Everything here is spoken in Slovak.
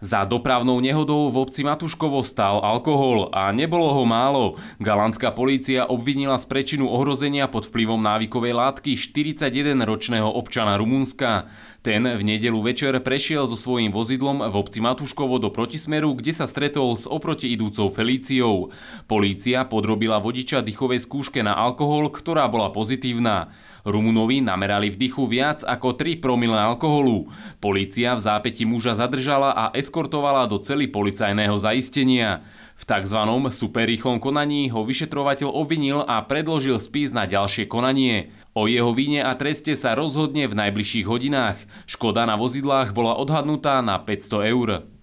Za dopravnou nehodou v obci Matuškovo stál alkohol a nebolo ho málo. Galandská polícia obvinila z prečinu ohrozenia pod vplyvom návykovej látky 41-ročného občana Rumunska. Ten v nedelu večer prešiel so svojím vozidlom v obci Matúškovo do protismeru, kde sa stretol s oproti idúcou Felíciou. Polícia podrobila vodiča dýchovej skúške na alkohol, ktorá bola pozitívna. Rumunovi namerali v dýchu viac ako 3 promilé alkoholu. Polícia v zápäti muža zadržala a eskortovala do celý policajného zaistenia. V tzv. superrýchlom konaní ho vyšetrovateľ obvinil a predložil spis na ďalšie konanie. O jeho víne a treste sa rozhodne v najbližších hodinách. Škoda na vozidlách bola odhadnutá na 500 eur.